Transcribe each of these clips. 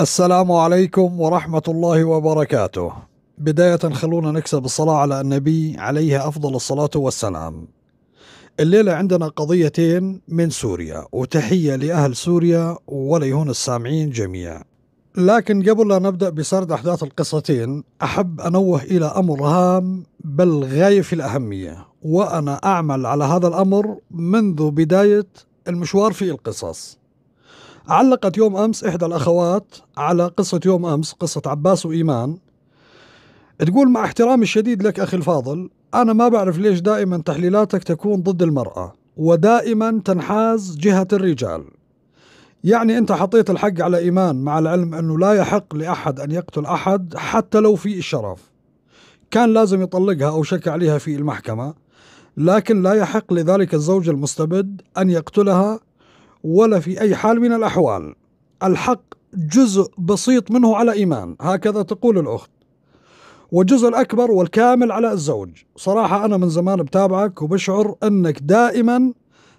السلام عليكم ورحمة الله وبركاته. بداية خلونا نكسب الصلاة على النبي عليه أفضل الصلاة والسلام. الليلة عندنا قضيتين من سوريا وتحية لأهل سوريا وليهون السامعين جميعا. لكن قبل لا نبدأ بسرد أحداث القصتين أحب أنوه إلى أمر هام بل غاية في الأهمية وأنا أعمل على هذا الأمر منذ بداية المشوار في القصص. علقت يوم أمس إحدى الأخوات على قصة يوم أمس قصة عباس وإيمان تقول مع احترامي الشديد لك أخي الفاضل أنا ما بعرف ليش دائما تحليلاتك تكون ضد المرأة ودائما تنحاز جهة الرجال يعني أنت حطيت الحق على إيمان مع العلم أنه لا يحق لأحد أن يقتل أحد حتى لو في الشرف كان لازم يطلقها أو شك عليها في المحكمة لكن لا يحق لذلك الزوج المستبد أن يقتلها ولا في أي حال من الأحوال الحق جزء بسيط منه على إيمان هكذا تقول الأخت والجزء الأكبر والكامل على الزوج صراحة أنا من زمان بتابعك وبشعر أنك دائما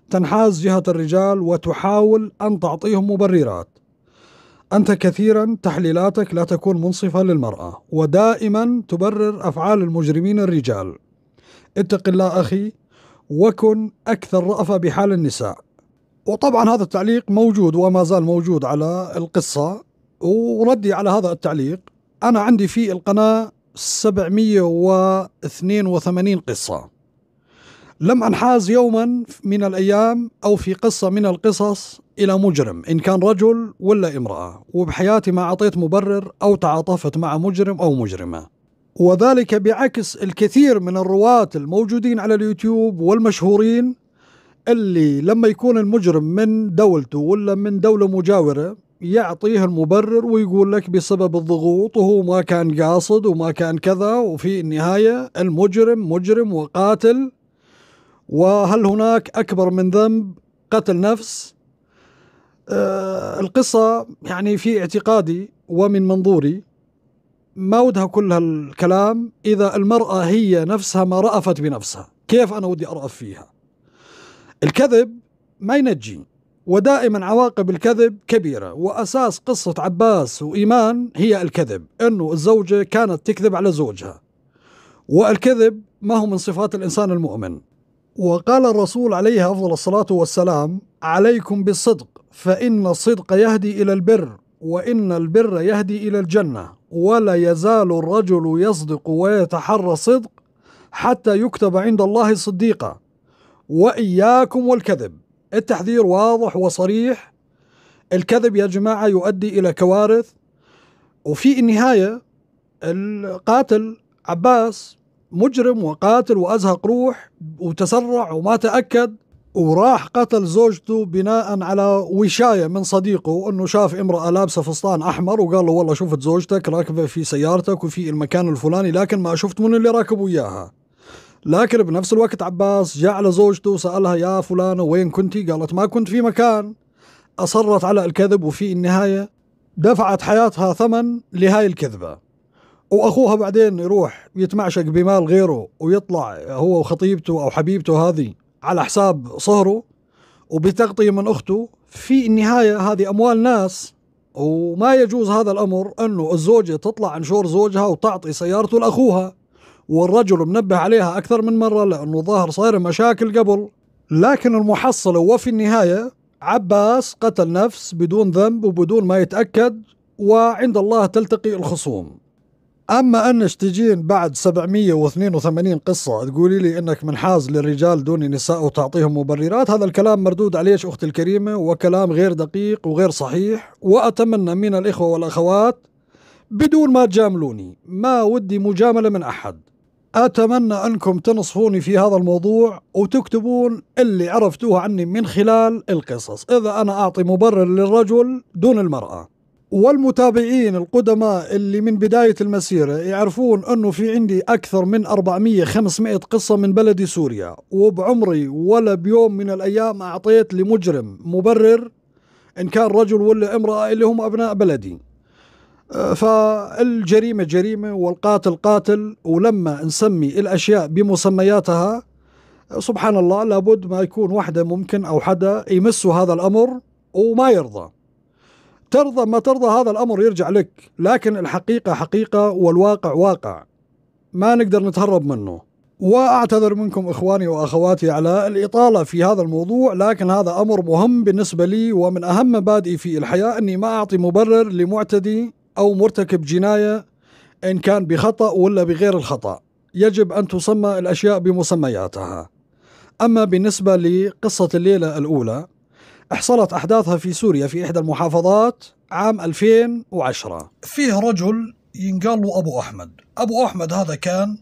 تنحاز جهة الرجال وتحاول أن تعطيهم مبررات أنت كثيرا تحليلاتك لا تكون منصفة للمرأة ودائما تبرر أفعال المجرمين الرجال اتق الله أخي وكن أكثر رأفة بحال النساء وطبعا هذا التعليق موجود وما زال موجود على القصة وردي على هذا التعليق أنا عندي في القناة 782 قصة لم أنحاز يوما من الأيام أو في قصة من القصص إلى مجرم إن كان رجل ولا امرأة وبحياتي ما أعطيت مبرر أو تعاطفت مع مجرم أو مجرمة وذلك بعكس الكثير من الرواة الموجودين على اليوتيوب والمشهورين اللي لما يكون المجرم من دولته ولا من دولة مجاورة يعطيه المبرر ويقول لك بسبب الضغوط وهو ما كان قاصد وما كان كذا وفي النهاية المجرم مجرم وقاتل وهل هناك أكبر من ذنب قتل نفس آه القصة يعني في اعتقادي ومن منظوري ما ودها كل هالكلام إذا المرأة هي نفسها ما رأفت بنفسها كيف أنا ودي أرأف فيها الكذب ما ينجي ودائما عواقب الكذب كبيرة وأساس قصة عباس وإيمان هي الكذب أنه الزوجة كانت تكذب على زوجها والكذب ما هو من صفات الإنسان المؤمن وقال الرسول عليه أفضل الصلاة والسلام عليكم بالصدق فإن الصدق يهدي إلى البر وإن البر يهدي إلى الجنة ولا يزال الرجل يصدق ويتحرى الصدق حتى يكتب عند الله صديقا واياكم والكذب التحذير واضح وصريح الكذب يا جماعه يؤدي الى كوارث وفي النهايه القاتل عباس مجرم وقاتل وازهق روح وتسرع وما تاكد وراح قتل زوجته بناء على وشاية من صديقه أنه شاف امرأة لابسة فستان أحمر وقال له والله شفت زوجتك راكبة في سيارتك وفي المكان الفلاني لكن ما شفت من اللي راكب وياها لكن بنفس الوقت عباس جاء على زوجته وسألها يا فلانة وين كنتي قالت ما كنت في مكان أصرت على الكذب وفي النهاية دفعت حياتها ثمن لهاي الكذبة وأخوها بعدين يروح يتمعشق بمال غيره ويطلع هو وخطيبته أو حبيبته هذه على حساب صهره وبتغطية من أخته في النهاية هذه أموال ناس وما يجوز هذا الأمر أنه الزوجة تطلع عن شور زوجها وتعطي سيارته لأخوها والرجل منبه عليها أكثر من مرة لأنه ظاهر صاير مشاكل قبل لكن المحصلة وفي النهاية عباس قتل نفس بدون ذنب وبدون ما يتأكد وعند الله تلتقي الخصوم أما أنش تجين بعد 782 قصة تقولي لي أنك منحاز للرجال دون النساء وتعطيهم مبررات هذا الكلام مردود عليه أختي الكريمة وكلام غير دقيق وغير صحيح وأتمنى من الإخوة والأخوات بدون ما تجاملوني ما ودي مجاملة من أحد أتمنى أنكم تنصفوني في هذا الموضوع وتكتبون اللي عرفتوه عني من خلال القصص إذا أنا أعطي مبرر للرجل دون المرأة والمتابعين القدماء اللي من بداية المسيرة يعرفون أنه في عندي أكثر من 400-500 قصة من بلدي سوريا وبعمري ولا بيوم من الأيام أعطيت لمجرم مبرر إن كان رجل ولا امرأة اللي هم أبناء بلدي فالجريمة جريمة والقاتل قاتل ولما نسمي الأشياء بمسمياتها سبحان الله لابد ما يكون وحدة ممكن أو حدا يمس هذا الأمر وما يرضى ترضى ما ترضى هذا الأمر يرجع لك لكن الحقيقة حقيقة والواقع واقع ما نقدر نتهرب منه واعتذر منكم اخواني واخواتي على الاطاله في هذا الموضوع لكن هذا امر مهم بالنسبه لي ومن اهم مبادئي في الحياه اني ما اعطي مبرر لمعتدي أو مرتكب جناية إن كان بخطأ ولا بغير الخطأ يجب أن تسمى الأشياء بمسمياتها أما بالنسبة لقصة الليلة الأولى حصلت أحداثها في سوريا في إحدى المحافظات عام 2010 فيه رجل ينقال له أبو أحمد أبو أحمد هذا كان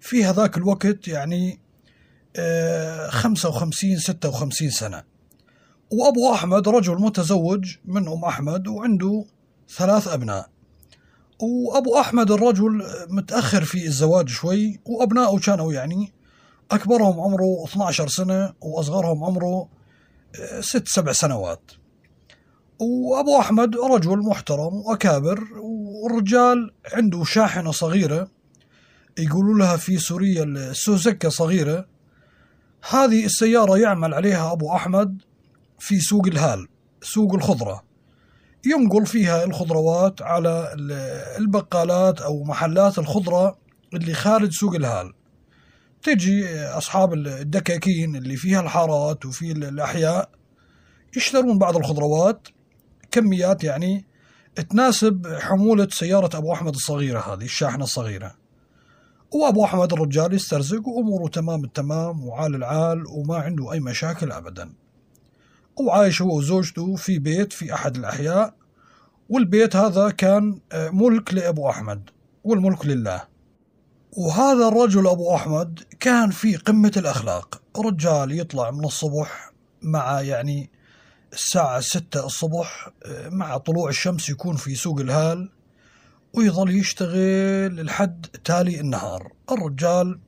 في هذاك الوقت يعني 55 آه، 56 سنة وأبو أحمد رجل متزوج منهم أحمد وعنده ثلاث أبناء وأبو أحمد الرجل متأخر في الزواج شوي وأبناؤه كانوا يعني أكبرهم عمره 12 سنة وأصغرهم عمره آه، ست سبع سنوات وأبو أحمد رجل محترم وأكابر والرجال عنده شاحنة صغيرة يقولوا لها في سوريا السوزكة صغيرة هذه السيارة يعمل عليها أبو أحمد في سوق الهال سوق الخضرة ينقل فيها الخضروات على البقالات أو محلات الخضرة اللي خارج سوق الهال تجي أصحاب الدكاكين اللي فيها الحارات وفي الأحياء يشترون بعض الخضروات كميات يعني تناسب حمولة سيارة أبو أحمد الصغيرة هذه الشاحنة الصغيرة وأبو أحمد الرجال يسترزق وأموره تمام التمام وعال العال وما عنده أي مشاكل أبداً وعايش هو وزوجته في بيت في أحد الأحياء والبيت هذا كان آه، ملك لأبو أحمد والملك لله وهذا الرجل أبو أحمد كان في قمة الأخلاق رجال يطلع من الصبح مع يعني الساعة ستة الصبح آه، مع طلوع الشمس يكون في سوق الهال ويظل يشتغل لحد تالي النهار الرجال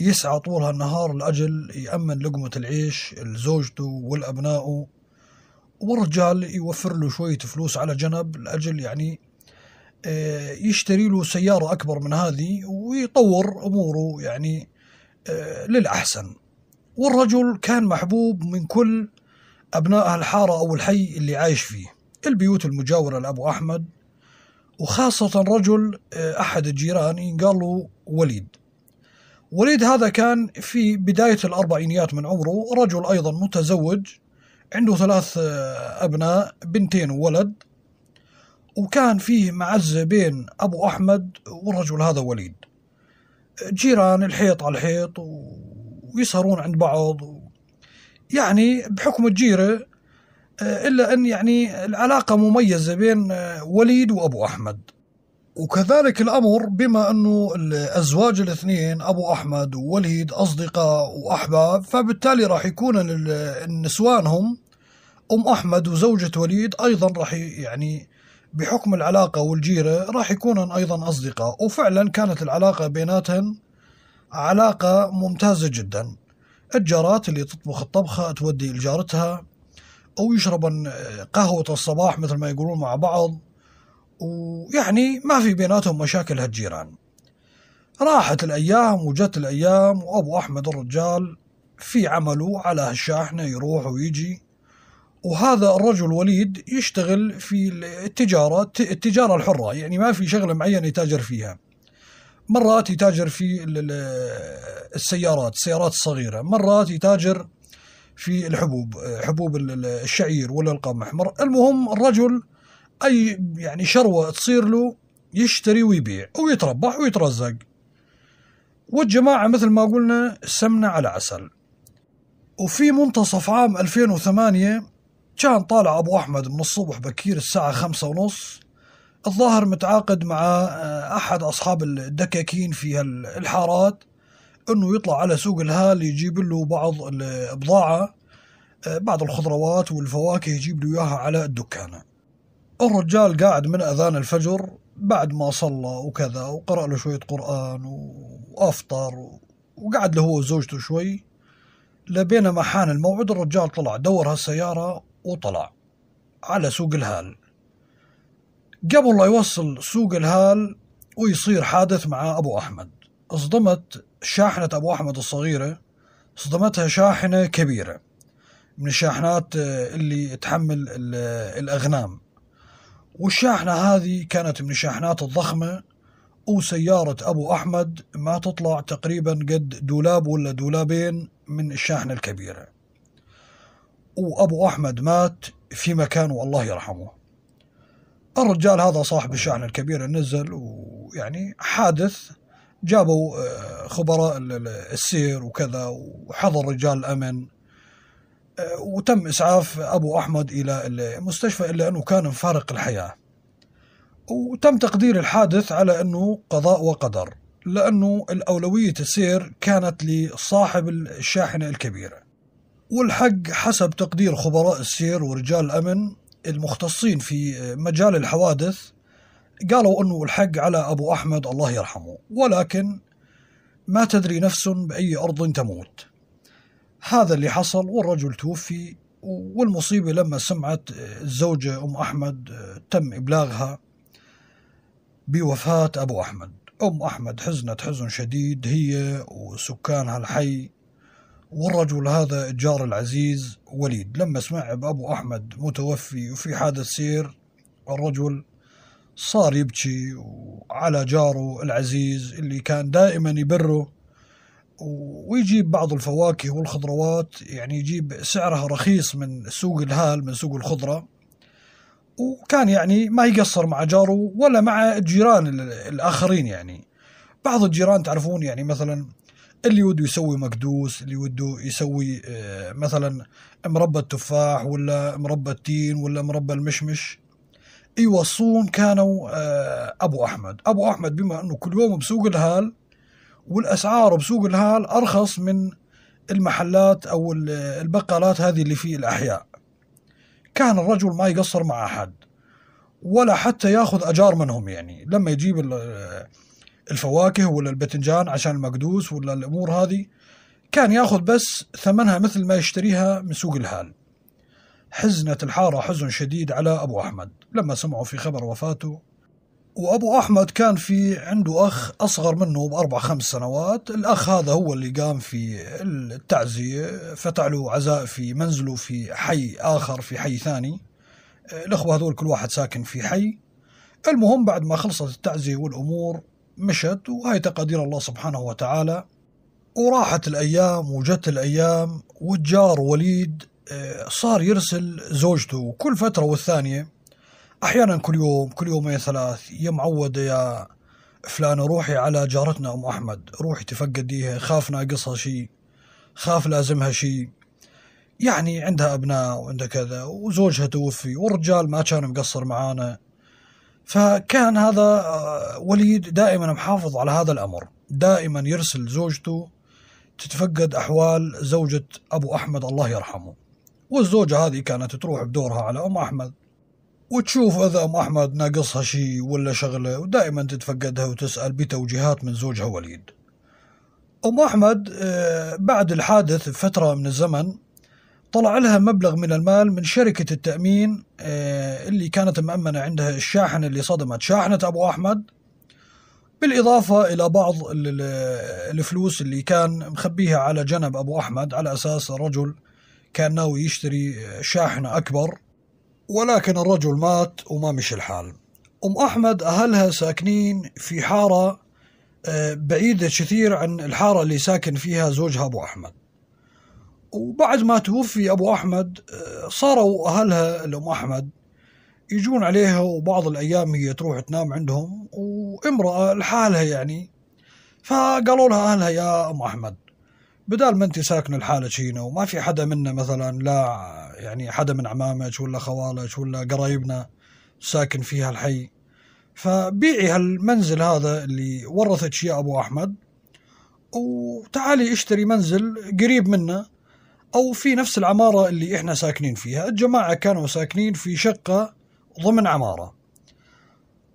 يسعى طول هالنهار لأجل يأمن لقمة العيش لزوجته والأبنائه والرجال يوفر له شوية فلوس على جنب لأجل يعني آه، يشتري له سيارة أكبر من هذه ويطور أموره يعني آه، للأحسن والرجل كان محبوب من كل أبناء الحارة أو الحي اللي عايش فيه البيوت المجاورة لأبو أحمد وخاصة رجل آه، أحد الجيران ينقال له وليد وليد هذا كان في بداية الأربعينيات من عمره رجل أيضا متزوج عنده ثلاث آه، أبناء بنتين وولد وكان فيه معزة بين أبو أحمد والرجل هذا وليد جيران الحيط على الحيط ويسهرون عند بعض يعني بحكم الجيرة آه، إلا أن يعني العلاقة مميزة بين آه، وليد وأبو أحمد وكذلك الأمر بما أنه الأزواج الاثنين أبو أحمد ووليد أصدقاء وأحباب فبالتالي راح يكون النسوان هم أم أحمد وزوجة وليد أيضا راح يعني بحكم العلاقة والجيرة راح يكونن أيضا أصدقاء وفعلا كانت العلاقة بيناتهن علاقة ممتازة جدا الجارات اللي تطبخ الطبخة تودي لجارتها أو يشربن قهوة الصباح مثل ما يقولون مع بعض ويعني ما في بيناتهم مشاكل هالجيران راحت الأيام وجت الأيام وأبو أحمد الرجال في عمله على هالشاحنة يروح ويجي وهذا الرجل وليد يشتغل في التجارة التجارة الحرة يعني ما في شغلة معينة يتاجر فيها مرات يتاجر في السيارات السيارات الصغيرة مرات يتاجر في الحبوب حبوب الشعير ولا القمح المهم الرجل أي يعني شروة تصير له يشتري ويبيع أو يتربح ويترزق والجماعة مثل ما قلنا سمنة على عسل وفي منتصف عام 2008 كان طالع أبو أحمد من الصبح بكير الساعة خمسة ونص الظاهر متعاقد مع آه، أحد أصحاب الدكاكين في الحارات أنه يطلع على سوق الهال يجيب له بعض البضاعة آه، بعض الخضروات والفواكه يجيب له إياها على الدكانة الرجال قاعد من أذان الفجر بعد ما صلى وكذا وقرأ له شوية قرآن وأفطر وقعد له هو وزوجته شوي لبين ما حان الموعد الرجال طلع دور هالسيارة وطلع على سوق الهال قبل لا يوصل سوق الهال ويصير حادث مع أبو أحمد اصدمت شاحنة أبو أحمد الصغيرة صدمتها شاحنة كبيرة من الشاحنات اللي تحمل الأغنام والشاحنة هذه كانت من الشاحنات الضخمة وسيارة أبو أحمد ما تطلع تقريبا قد دولاب ولا دولابين من الشاحنة الكبيرة وأبو أحمد مات في مكانه الله يرحمه الرجال هذا صاحب الشاحنة الكبيرة نزل ويعني حادث جابوا آه، خبراء السير وكذا وحضر رجال الأمن وتم إسعاف أبو أحمد إلى المستشفى إلا أنه كان فارق الحياة وتم تقدير الحادث على أنه قضاء وقدر لأنه الأولوية السير كانت لصاحب الشاحنة الكبيرة والحق حسب تقدير خبراء السير ورجال الأمن المختصين في مجال الحوادث قالوا أنه الحق على أبو أحمد الله يرحمه ولكن ما تدري نفس بأي أرض تموت هذا اللي حصل والرجل توفي والمصيبة لما سمعت الزوجة أم أحمد تم إبلاغها بوفاة أبو أحمد أم أحمد حزنت حزن شديد هي وسكان هالحي والرجل هذا الجار العزيز وليد لما سمع بأبو أحمد متوفي وفي حادث سير الرجل صار يبكي على جاره العزيز اللي كان دائما يبره ويجيب بعض الفواكه والخضروات يعني يجيب سعرها رخيص من سوق الهال من سوق الخضرة وكان يعني ما يقصر مع جاره ولا مع الجيران الآخرين يعني بعض الجيران تعرفون يعني مثلا اللي وده يسوي مكدوس اللي وده يسوي آه، مثلا مربى التفاح ولا مربى التين ولا مربى المشمش يوصون إيوه، كانوا آه، أبو أحمد أبو أحمد بما أنه كل يوم بسوق الهال والاسعار بسوق الهال ارخص من المحلات او البقالات هذه اللي في الاحياء كان الرجل ما يقصر مع احد ولا حتى ياخذ اجار منهم يعني لما يجيب الفواكه ولا البتنجان عشان المقدوس ولا الامور هذه كان ياخذ بس ثمنها مثل ما يشتريها من سوق الهال حزنت الحارة حزن شديد على أبو أحمد لما سمعوا في خبر وفاته وابو احمد كان في عنده اخ اصغر منه باربع خمس سنوات، الاخ هذا هو اللي قام في التعزيه، فتح له عزاء في منزله في حي اخر في حي ثاني. الاخوه هذول كل واحد ساكن في حي. المهم بعد ما خلصت التعزيه والامور مشت وهي تقادير الله سبحانه وتعالى وراحت الايام وجت الايام والجار وليد آه، صار يرسل زوجته كل فتره والثانيه احيانا كل يوم كل يومين ثلاث يا معوده يا فلانه روحي على جارتنا ام احمد روحي تفقديها خاف ناقصها شيء خاف لازمها شيء يعني عندها ابناء وعندها كذا وزوجها توفي والرجال ما كان مقصر معانا فكان هذا آه، وليد دائما محافظ على هذا الامر دائما يرسل زوجته تتفقد احوال زوجة ابو احمد الله يرحمه والزوجة هذه كانت تروح بدورها على ام احمد وتشوف اذا ام احمد ناقصها شيء ولا شغله ودائما تتفقدها وتسال بتوجيهات من زوجها وليد. ام احمد آه، بعد الحادث بفتره من الزمن طلع لها مبلغ من المال من شركه التامين آه، اللي كانت مامنه عندها الشاحنه اللي صدمت شاحنه ابو احمد بالإضافة إلى بعض الفلوس اللي كان مخبيها على جنب أبو أحمد على أساس الرجل كان ناوي يشتري شاحنة أكبر ولكن الرجل مات وما مشي الحال أم أحمد أهلها ساكنين في حارة آه، بعيدة كثير عن الحارة اللي ساكن فيها زوجها أبو أحمد وبعد ما توفي أبو أحمد آه، صاروا أهلها الأم أحمد يجون عليها وبعض الأيام هي تروح تنام عندهم وامرأة لحالها يعني فقالوا لها أهلها يا أم أحمد بدال ما أنت ساكنة لحالك هنا وما في حدا منا مثلا لا يعني حدا من عمامك ولا خوالك ولا قرايبنا ساكن فيها الحي فبيعي هالمنزل هذا اللي ورثت يا ابو احمد وتعالي اشتري منزل قريب منا او في نفس العماره اللي احنا ساكنين فيها الجماعه كانوا ساكنين في شقه ضمن عماره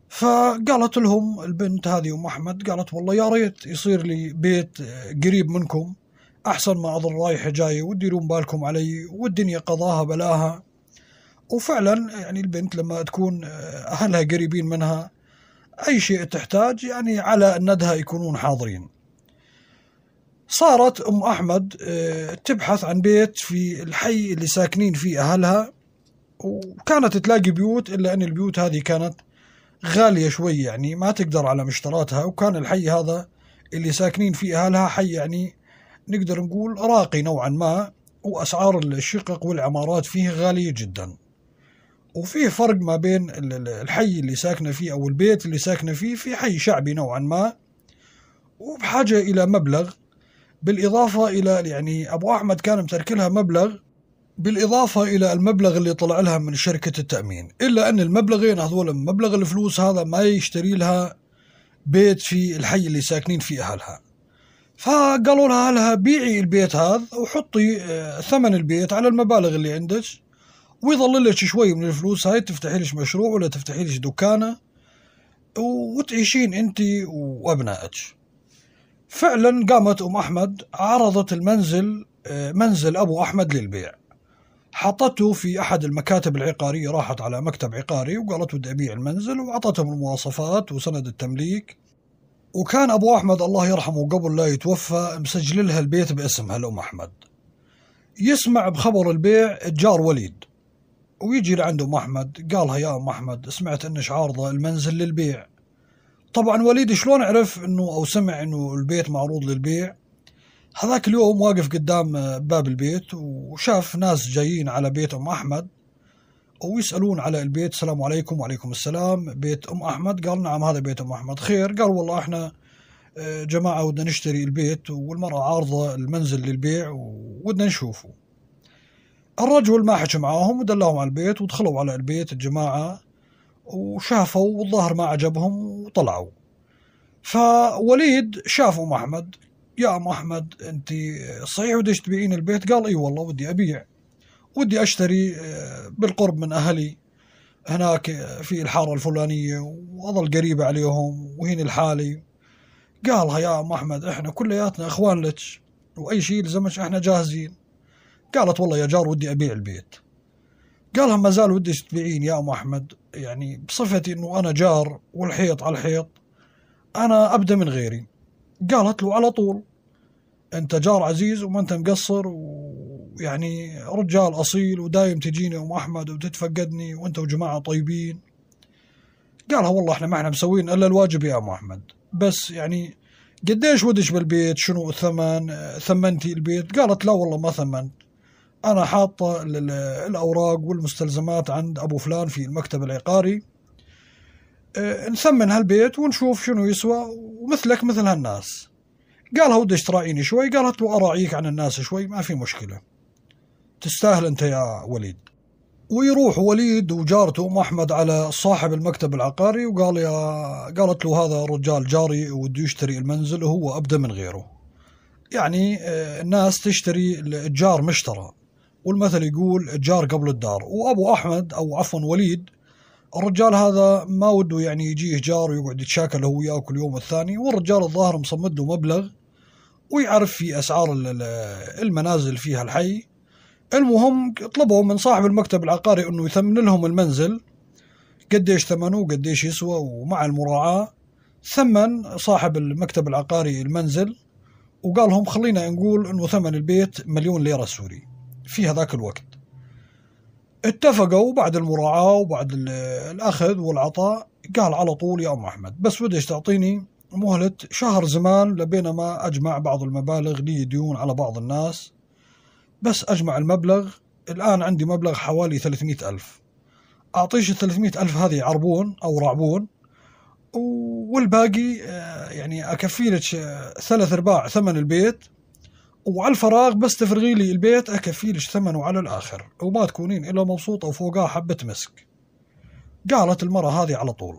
فقالت لهم البنت هذه ام احمد قالت والله يا ريت يصير لي بيت قريب منكم أحسن ما أظن رايحة جاية وديرون بالكم علي والدنيا قضاها بلاها وفعلا يعني البنت لما تكون آه، أهلها قريبين منها أي شيء تحتاج يعني على ندها يكونون حاضرين صارت أم أحمد آه، تبحث عن بيت في الحي اللي ساكنين فيه أهلها وكانت تلاقي بيوت إلا أن البيوت هذه كانت غالية شوي يعني ما تقدر على مشتراتها وكان الحي هذا اللي ساكنين فيه أهلها حي يعني نقدر نقول راقي نوعا ما وأسعار الشقق والعمارات فيه غالية جدا وفيه فرق ما بين الحي اللي ساكنة فيه أو البيت اللي ساكنة فيه في حي شعبي نوعا ما وبحاجة إلى مبلغ بالإضافة إلى يعني أبو أحمد كان متركلها مبلغ بالإضافة إلى المبلغ اللي طلع لها من شركة التأمين إلا أن المبلغين إيه، هذول مبلغ الفلوس هذا ما يشتري لها بيت في الحي اللي ساكنين فيه أهلها فقالوا لها لها بيعي البيت هذا وحطي آه، ثمن البيت على المبالغ اللي عندك ويظل لك شوي من الفلوس هاي تفتحي لك مشروع ولا تفتحي لك دكانه وتعيشين انت وابنائك فعلا قامت ام احمد عرضت المنزل آه، منزل ابو احمد للبيع حطته في احد المكاتب العقاريه راحت على مكتب عقاري وقالت بدي ابيع المنزل واعطتهم المواصفات وسند التمليك وكان ابو احمد الله يرحمه قبل لا يتوفى مسجل لها البيت باسمها الام احمد يسمع بخبر البيع الجار وليد ويجي لعند ام احمد قالها يا ام احمد سمعت انش عارضه المنزل للبيع طبعا وليد شلون عرف انه او سمع انه البيت معروض للبيع هذاك اليوم واقف قدام باب البيت وشاف ناس جايين على بيت ام احمد ويسالون على البيت السلام عليكم وعليكم السلام بيت ام احمد قال نعم هذا بيت ام احمد خير قال والله احنا آه، جماعه ودنا نشتري البيت والمراه عارضه المنزل للبيع ودنا نشوفه الرجل ما حكى معاهم ودلهم على البيت ودخلوا على البيت الجماعه وشافوا والظاهر ما عجبهم وطلعوا فوليد شاف ام احمد يا ام احمد انت صحيح ودش تبيعين البيت قال اي والله ودي ابيع ودي اشتري آه، بالقرب من اهلي هناك آه، في الحاره الفلانيه واظل قريبه عليهم وهين لحالي قالها يا ام احمد احنا كلياتنا اخوان لك واي شيء يلزمك احنا جاهزين قالت والله يا جار ودي ابيع البيت قالها ما زال ودي تبيعين يا ام احمد يعني بصفتي انه انا جار والحيط على الحيط انا ابدا من غيري قالت له على طول انت جار عزيز وما انت مقصر و يعني رجال أصيل ودايم تجيني أم أحمد وتتفقدني وأنت وجماعة طيبين قالها والله احنا ما احنا مسوين الا الواجب يا ام احمد بس يعني قديش ودش بالبيت شنو الثمن ثمنتي البيت قالت لا والله ما ثمنت انا حاطه الاوراق والمستلزمات عند ابو فلان في المكتب العقاري اه نثمن هالبيت ونشوف شنو يسوى ومثلك مثل هالناس قالها ودش تراعيني شوي قالت له اراعيك عن الناس شوي ما في مشكله تستاهل انت يا وليد ويروح وليد وجارته ام احمد على صاحب المكتب العقاري وقال يا قالت له هذا رجال جاري وده يشتري المنزل وهو ابدا من غيره يعني آه، الناس تشتري الجار مشترى والمثل يقول الجار قبل الدار وابو احمد او عفوا وليد الرجال هذا ما وده يعني يجيه جار ويقعد يتشاكل هو وياه كل يوم الثاني والرجال الظاهر مصمد له مبلغ ويعرف في اسعار المنازل فيها الحي المهم طلبوا من صاحب المكتب العقاري انه يثمن لهم المنزل قديش ثمنه وقديش يسوى ومع المراعاة ثمن صاحب المكتب العقاري المنزل وقال لهم خلينا نقول انه ثمن البيت مليون ليرة سوري في هذاك الوقت اتفقوا بعد المراعاة وبعد الأخذ والعطاء قال على طول يا أم أحمد بس وديش تعطيني مهلة شهر زمان لبينما أجمع بعض المبالغ لي ديون على بعض الناس بس أجمع المبلغ الآن عندي مبلغ حوالي 300 ألف أعطيش ال 300 ألف هذه عربون أو رعبون والباقي آه، يعني أكفي لك آه، ثلاث أرباع ثمن البيت وعلى الفراغ بس تفرغي لي البيت أكفي لك ثمنه على الآخر وما تكونين إلا مبسوطة وفوقها حبة مسك قالت المرأة هذه على طول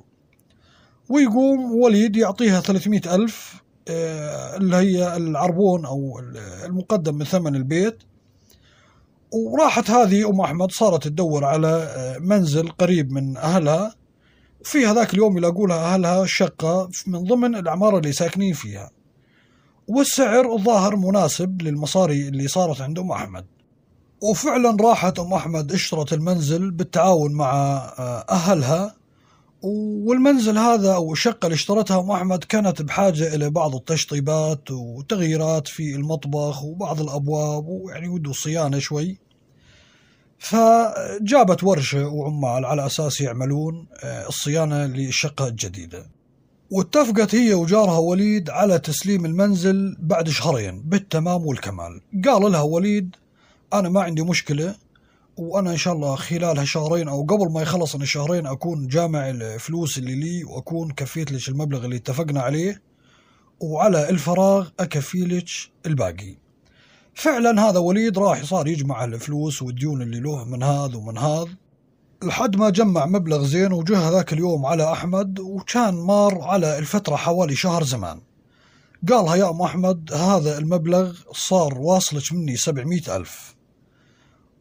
ويقوم وليد يعطيها 300 ألف آه، اللي هي العربون أو المقدم من ثمن البيت وراحت هذه ام احمد صارت تدور على آه، منزل قريب من اهلها في هذاك اليوم يلاقوا لها اهلها شقه من ضمن العماره اللي ساكنين فيها والسعر الظاهر مناسب للمصاري اللي صارت عند ام احمد وفعلا راحت ام احمد اشترت المنزل بالتعاون مع آه، اهلها والمنزل هذا او الشقه اللي اشترتها ام احمد كانت بحاجه الى بعض التشطيبات وتغييرات في المطبخ وبعض الابواب ويعني وده صيانه شوي فجابت ورشة وعمال على أساس يعملون آه، الصيانة للشقة الجديدة واتفقت هي وجارها وليد على تسليم المنزل بعد شهرين بالتمام والكمال قال لها وليد أنا ما عندي مشكلة وأنا إن شاء الله خلال هالشهرين أو قبل ما يخلص الشهرين أكون جامع الفلوس اللي لي وأكون كفيت لك المبلغ اللي اتفقنا عليه وعلى الفراغ لك الباقي فعلا هذا وليد راح صار يجمع الفلوس والديون اللي له من هذا ومن هذا لحد ما جمع مبلغ زين وجه ذاك اليوم على أحمد وكان مار على الفترة حوالي شهر زمان قالها يا أم أحمد هذا المبلغ صار واصلك مني سبعمية ألف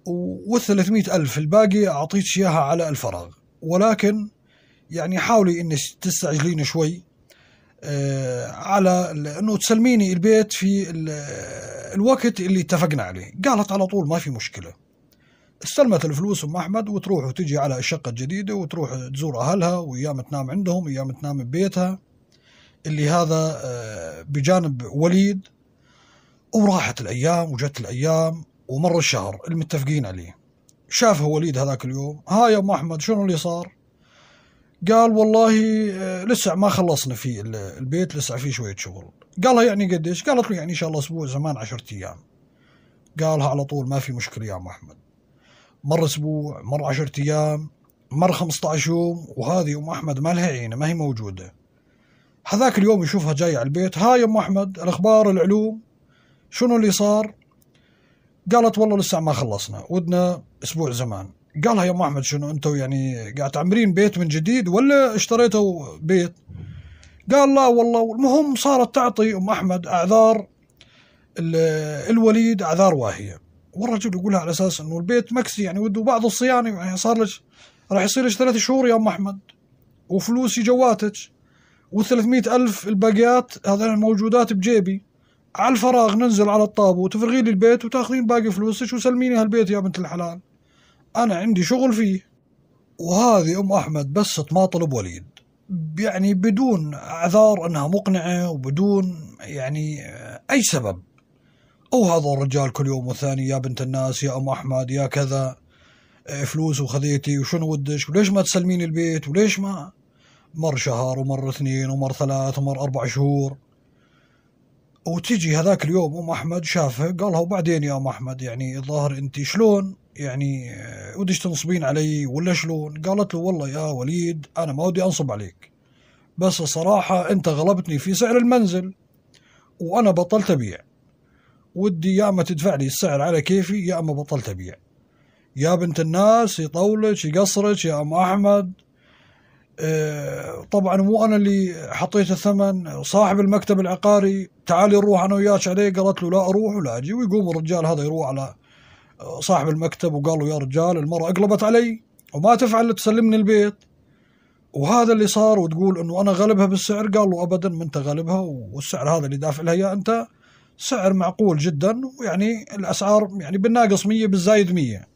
والثلاثمائة ألف الباقي أعطيتش إياها على الفراغ ولكن يعني حاولي إن تستعجلين شوي آه، على انه تسلميني البيت في الوقت اللي اتفقنا عليه قالت على طول ما في مشكله استلمت الفلوس ام احمد وتروح وتجي على الشقه الجديده وتروح تزور اهلها وايام تنام عندهم وايام تنام ببيتها اللي هذا آه، بجانب وليد وراحت الايام وجت الايام ومر الشهر المتفقين عليه شافه وليد هذاك اليوم ها يا ام احمد شنو اللي صار قال والله آه، لسه ما خلصنا في البيت لسه في شويه شغل قالها يعني قديش قالت له يعني ان شاء الله اسبوع زمان عشرة ايام قالها على طول ما في مشكله يا ام احمد مر اسبوع مر عشرة ايام مر 15 يوم وهذه ام احمد ما لها عينه ما هي موجوده هذاك اليوم يشوفها جايه على البيت هاي يا ام احمد الاخبار العلوم شنو اللي صار قالت والله لسه ما خلصنا ودنا اسبوع زمان قالها يا ام احمد شنو انتم يعني قاعد تعمرين بيت من جديد ولا اشتريتوا بيت؟ قال لا والله المهم صارت تعطي ام احمد اعذار الوليد اعذار واهيه والرجل يقولها على اساس انه البيت مكسي يعني وده بعض الصيانه يعني صار لك راح يصير لك ثلاث شهور يا ام احمد وفلوسي جواتك و300 ألف الباقيات هذول الموجودات بجيبي على الفراغ ننزل على الطابو وتفرغي لي البيت وتاخذين باقي فلوسك وسلميني هالبيت يا بنت الحلال أنا عندي شغل فيه وهذه أم أحمد بس تماطل بوليد يعني بدون أعذار أنها مقنعة وبدون يعني آه، أي سبب أو هذا الرجال كل يوم والثاني يا بنت الناس يا أم أحمد يا كذا آه، فلوس وخذيتي وشنو ودش وليش ما تسلمين البيت وليش ما مر شهر ومر اثنين ومر ثلاث ومر أربع شهور وتجي هذاك اليوم ام احمد شافها قالها وبعدين يا ام احمد يعني الظاهر انت شلون يعني آه، وديش تنصبين علي ولا شلون قالت له والله يا وليد أنا ما ودي أنصب عليك بس صراحة أنت غلبتني في سعر المنزل وأنا بطلت أبيع ودي يا أما تدفع لي السعر على كيفي يا أما بطلت أبيع يا بنت الناس يطولك يقصرك يا أم أحمد آه، طبعا مو انا اللي حطيت الثمن صاحب المكتب العقاري تعالي نروح انا وياك عليه قالت له لا اروح ولا اجي ويقوم الرجال هذا يروح على صاحب المكتب وقال له يا رجال المرأة أقلبت علي وما تفعل تسلمني البيت وهذا اللي صار وتقول انه انا غلبها بالسعر قال له ابدا ما انت غلبها والسعر هذا اللي دافع لها يا انت سعر معقول جدا ويعني الاسعار يعني بالناقص 100 بالزايد 100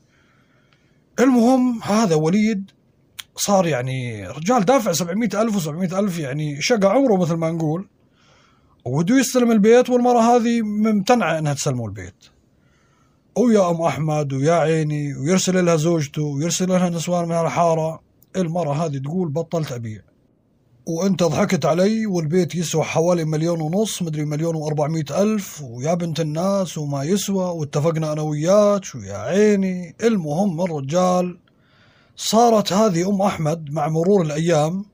المهم هذا وليد صار يعني رجال دافع 700 ألف ألف يعني شقى عمره مثل ما نقول وده يستلم البيت والمرأة هذه ممتنعة أنها تسلمه البيت ويا ام احمد ويا عيني ويرسل لها زوجته ويرسل لها نسوان من الحاره المره هذه تقول بطلت ابيع وانت ضحكت علي والبيت يسوى حوالي مليون ونص مدري مليون وأربعمية ألف ويا بنت الناس وما يسوى واتفقنا أنا وياك ويا عيني المهم الرجال صارت هذه أم أحمد مع مرور الأيام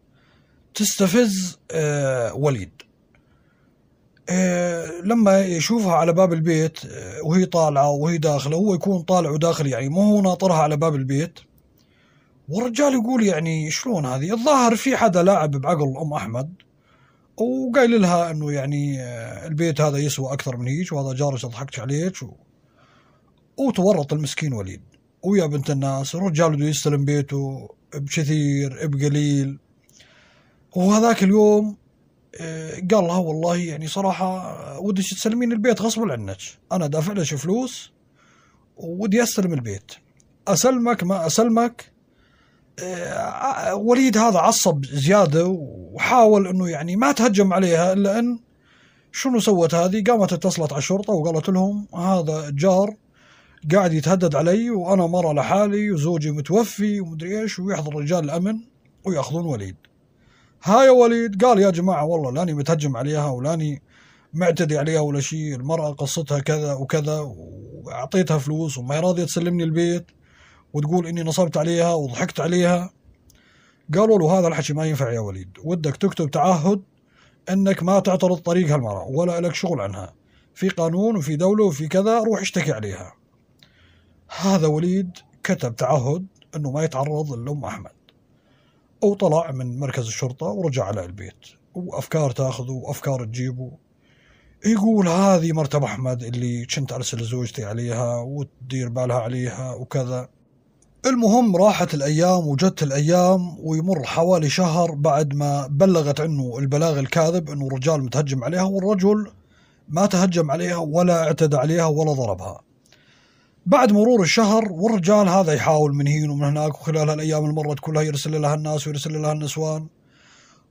تستفز آه، وليد آه، لما يشوفها على باب البيت آه، وهي طالعة وهي داخلة هو يكون طالع وداخل يعني مو هو ناطرها على باب البيت والرجال يقول يعني شلون هذه الظاهر في حدا لاعب بعقل أم أحمد وقايل لها انه يعني آه، البيت هذا يسوى اكثر من هيك وهذا جارك ضحكت عليك و... وتورط المسكين وليد ويا بنت الناس الرجال بده يستلم بيته بكثير بقليل وهذاك اليوم آه، قال لها آه، والله يعني صراحة آه، ودش تسلمين البيت غصب عنك أنا دافع لك فلوس ودي أستلم البيت أسلمك ما أسلمك وليد هذا عصب زيادة وحاول أنه يعني ما تهجم عليها إلا أن شنو سوت هذه قامت اتصلت على الشرطة وقالت لهم هذا الجار قاعد يتهدد علي وأنا مرة لحالي وزوجي متوفي ومدري إيش ويحضر رجال الأمن ويأخذون وليد ها يا وليد قال يا جماعة والله لاني متهجم عليها ولاني معتدي عليها ولا شيء المرأة قصتها كذا وكذا وأعطيتها فلوس وما راضية تسلمني البيت وتقول إني نصبت عليها وضحكت عليها قالوا له هذا الحكي ما ينفع يا وليد ودك تكتب تعهد انك ما تعترض طريق هالمرأة ولا لك شغل عنها في قانون وفي دولة وفي كذا روح اشتكي عليها هذا وليد كتب تعهد انه ما يتعرض للام احمد أو طلع من مركز الشرطة ورجع على البيت وأفكار تاخذه وأفكار تجيبه يقول هذه مرتب أحمد اللي كنت أرسل زوجتي عليها وتدير بالها عليها وكذا المهم راحت الأيام وجت الأيام ويمر حوالي شهر بعد ما بلغت عنه البلاغ الكاذب أنه الرجال متهجم عليها والرجل ما تهجم عليها ولا اعتدى عليها ولا ضربها بعد مرور الشهر والرجال هذا يحاول من هنا ومن هناك وخلال هالايام اللي مرت كلها يرسل لها الناس ويرسل لها النسوان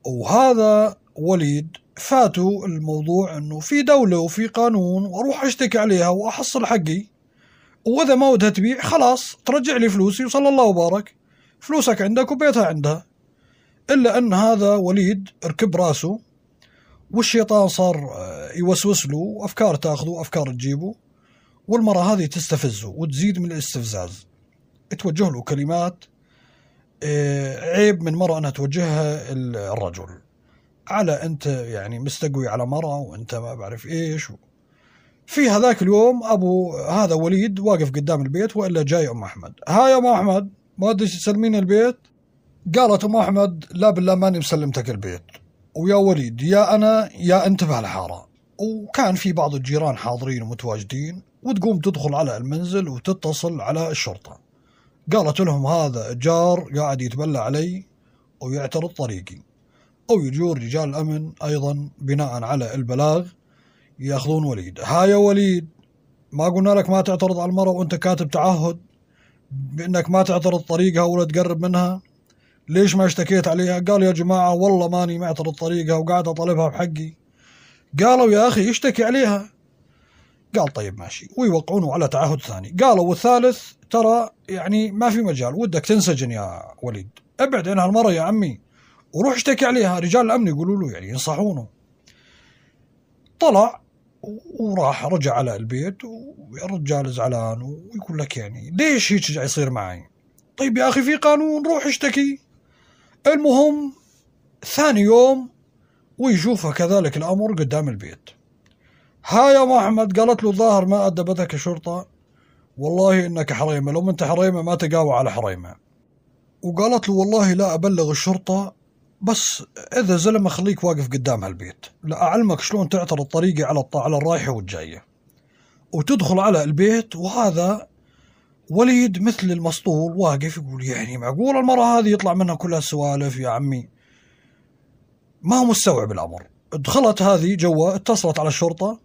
وهذا وليد فاتوا الموضوع انه في دوله وفي قانون واروح اشتكي عليها واحصل حقي واذا ما ودها تبيع خلاص ترجع لي فلوسي وصلى الله وبارك فلوسك عندك وبيتها عندها الا ان هذا وليد ركب راسه والشيطان صار آه، يوسوس له وافكار تاخذه وافكار تجيبه والمرة هذه تستفزه وتزيد من الاستفزاز توجه له كلمات آه، عيب من مرة أنها توجهها الرجل على أنت يعني مستقوي على مرة وأنت ما بعرف إيش و... في هذاك اليوم أبو هذا وليد واقف قدام البيت وإلا جاي أم أحمد ها يا أم أحمد ما أدري تسلمين البيت قالت أم أحمد لا بالله ماني مسلمتك البيت ويا وليد يا أنا يا انتبه الحارة وكان في بعض الجيران حاضرين ومتواجدين وتقوم تدخل على المنزل وتتصل على الشرطة قالت لهم هذا جار قاعد يتبلى علي ويعترض طريقي أو يجور رجال الأمن أيضا بناء على البلاغ ياخذون وليد ها يا وليد ما قلنا لك ما تعترض على المرأة وانت كاتب تعهد بانك ما تعترض طريقها ولا تقرب منها ليش ما اشتكيت عليها قال يا جماعة والله ماني معترض طريقها وقاعد اطالبها بحقي قالوا يا اخي اشتكي عليها قال طيب ماشي ويوقعونه على تعهد ثاني قالوا والثالث ترى يعني ما في مجال ودك تنسجن يا وليد ابعد عن هالمرة يا عمي وروح اشتكي عليها رجال الأمن يقولوا له يعني ينصحونه طلع وراح رجع على البيت والرجال زعلان ويقول لك يعني ليش هيك يصير معي طيب يا أخي في قانون روح اشتكي المهم ثاني يوم ويشوفه كذلك الأمر قدام البيت ها يا احمد قالت له الظاهر ما أدبتك الشرطة والله إنك حريمة لو أنت حريمة ما تقاوى على حريمة وقالت له والله لا أبلغ الشرطة بس إذا زلمة خليك واقف قدام هالبيت لا أعلمك شلون تعترض طريقي على على الرايحة والجاية وتدخل على البيت وهذا وليد مثل المسطول واقف يقول يعني معقول المرأة هذه يطلع منها كلها سوالف يا عمي ما هو مستوعب الأمر دخلت هذه جوا اتصلت على الشرطة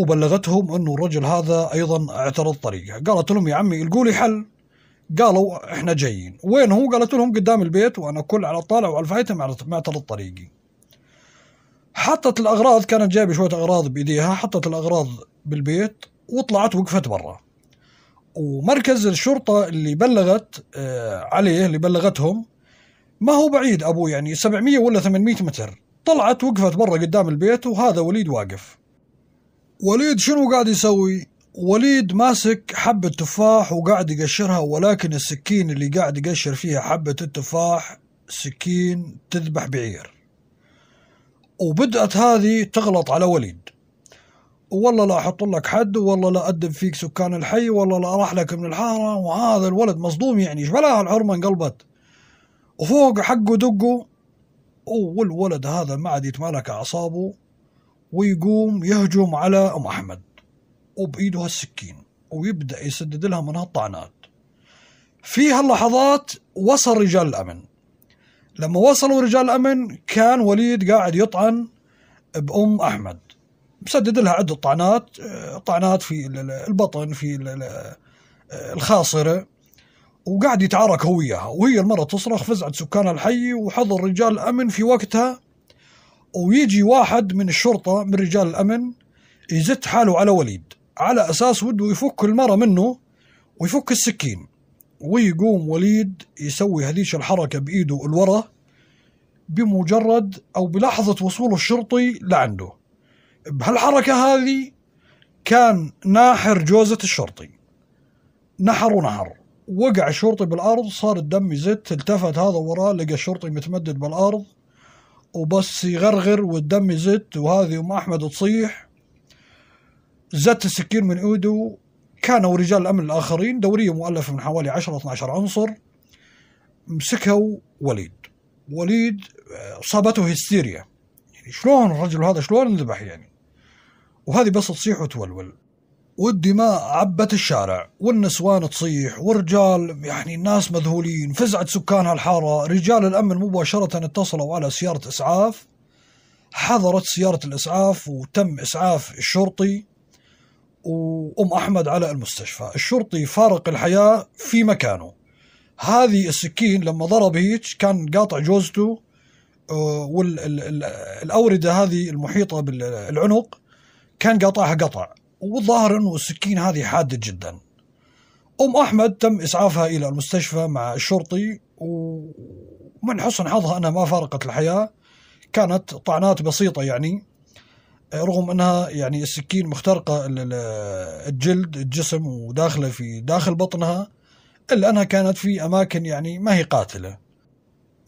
وبلغتهم أنه الرجل هذا أيضا اعترض طريقها قالت لهم يا عمي القوا لي حل قالوا احنا جايين وين هو قالت لهم قدام البيت وانا كل على الطالع وعلى الفايته معترض طريقي حطت الاغراض كانت جايبه شويه اغراض بايديها حطت الاغراض بالبيت وطلعت وقفت برا ومركز الشرطه اللي بلغت آه, عليه اللي بلغتهم ما هو بعيد أبو يعني 700 ولا 800 متر طلعت وقفت برا قدام البيت وهذا وليد واقف وليد شنو قاعد يسوي؟ وليد ماسك حبة تفاح وقاعد يقشرها ولكن السكين اللي قاعد يقشر فيها حبة التفاح سكين تذبح بعير وبدأت هذه تغلط على وليد والله لا احط لك حد والله لا ادب فيك سكان الحي والله لا راح لك من الحاره وهذا الولد مصدوم يعني ايش العرمة انقلبت وفوق حقه دقه والولد هذا ما عاد يتمالك اعصابه ويقوم يهجم على ام احمد وبايده هالسكين ويبدا يسدد لها من هالطعنات في هاللحظات وصل رجال الامن لما وصلوا رجال الامن كان وليد قاعد يطعن بام احمد مسدد لها عده طعنات طعنات في البطن في الخاصره وقاعد يتعارك هو وياها وهي المرة تصرخ فزعت سكان الحي وحضر رجال الأمن في وقتها ويجي واحد من الشرطة من رجال الأمن يزت حاله على وليد على أساس بده يفك المرة منه ويفك السكين ويقوم وليد يسوي هذيش الحركة بإيده الورا بمجرد أو بلحظة وصول الشرطي لعنده بهالحركة هذه كان ناحر جوزة الشرطي نحر ونحر وقع الشرطي بالأرض صار الدم يزت التفت هذا وراه لقى الشرطي متمدد بالأرض وبس يغرغر والدم يزت وهذه ام احمد تصيح زت السكين من ايده كانوا رجال الامن الاخرين دوريه مؤلفه من حوالي 10 12 عنصر مسكوا وليد وليد آه، صابته هستيريا يعني شلون الرجل هذا شلون انذبح يعني وهذه بس تصيح وتولول والدماء عبت الشارع والنسوان تصيح والرجال يعني الناس مذهولين فزعت سكان هالحارة رجال الأمن مباشرة اتصلوا على سيارة إسعاف حضرت سيارة الإسعاف وتم إسعاف الشرطي وأم أحمد على المستشفى الشرطي فارق الحياة في مكانه هذه السكين لما ضرب هيك كان قاطع جوزته آه، والأوردة هذه المحيطة بالعنق كان قاطعها قطع والظاهر أنه السكين هذه حادة جدا أم أحمد تم إسعافها إلى المستشفى مع الشرطي ومن حسن حظها أنها ما فارقت الحياة كانت طعنات بسيطة يعني رغم أنها يعني السكين مخترقة الجلد الجسم وداخلة في داخل بطنها إلا أنها كانت في أماكن يعني ما هي قاتلة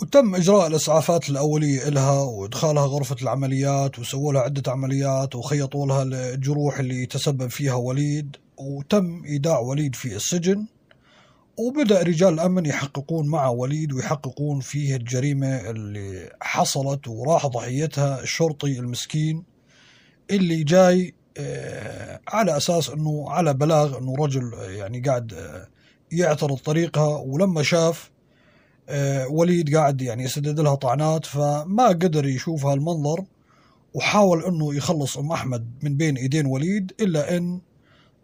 وتم اجراء الاسعافات الاوليه لها وادخالها غرفه العمليات وسووا لها عده عمليات وخيطوا لها الجروح اللي تسبب فيها وليد وتم ايداع وليد في السجن وبدا رجال الامن يحققون مع وليد ويحققون فيه الجريمه اللي حصلت وراح ضحيتها الشرطي المسكين اللي جاي آه، على اساس انه على بلاغ انه رجل آه، يعني قاعد آه، يعترض طريقها ولما شاف آه، وليد قاعد يعني يسدد لها طعنات فما قدر يشوف هالمنظر وحاول انه يخلص ام احمد من بين ايدين وليد الا ان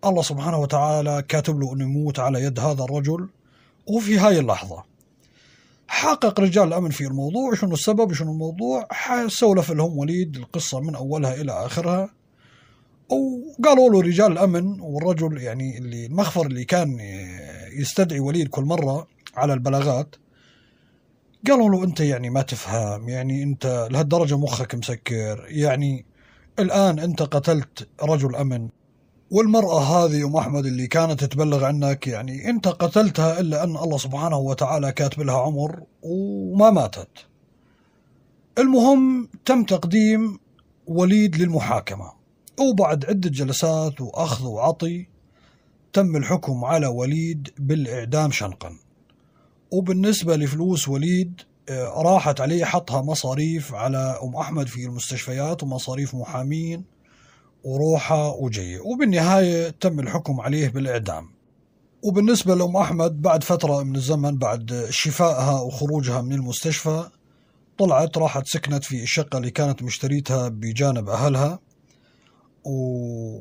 الله سبحانه وتعالى كاتب له انه يموت على يد هذا الرجل وفي هاي اللحظه حقق رجال الامن في الموضوع شنو السبب شنو الموضوع سولف لهم وليد القصه من اولها الى اخرها وقالوا له رجال الامن والرجل يعني اللي المخفر اللي كان يستدعي وليد كل مره على البلاغات قالوا له انت يعني ما تفهم يعني انت لهالدرجه مخك مسكر يعني الان انت قتلت رجل امن والمرأة هذه أم أحمد اللي كانت تبلغ عنك يعني أنت قتلتها إلا أن الله سبحانه وتعالى كاتب لها عمر وما ماتت المهم تم تقديم وليد للمحاكمة وبعد عدة جلسات وأخذ وعطي تم الحكم على وليد بالإعدام شنقا وبالنسبة لفلوس وليد آه، راحت عليه حطها مصاريف على أم أحمد في المستشفيات ومصاريف محامين وروحة وجاية وبالنهاية تم الحكم عليه بالإعدام وبالنسبة لأم أحمد بعد فترة من الزمن بعد شفائها وخروجها من المستشفى طلعت راحت سكنت في الشقة اللي كانت مشتريتها بجانب أهلها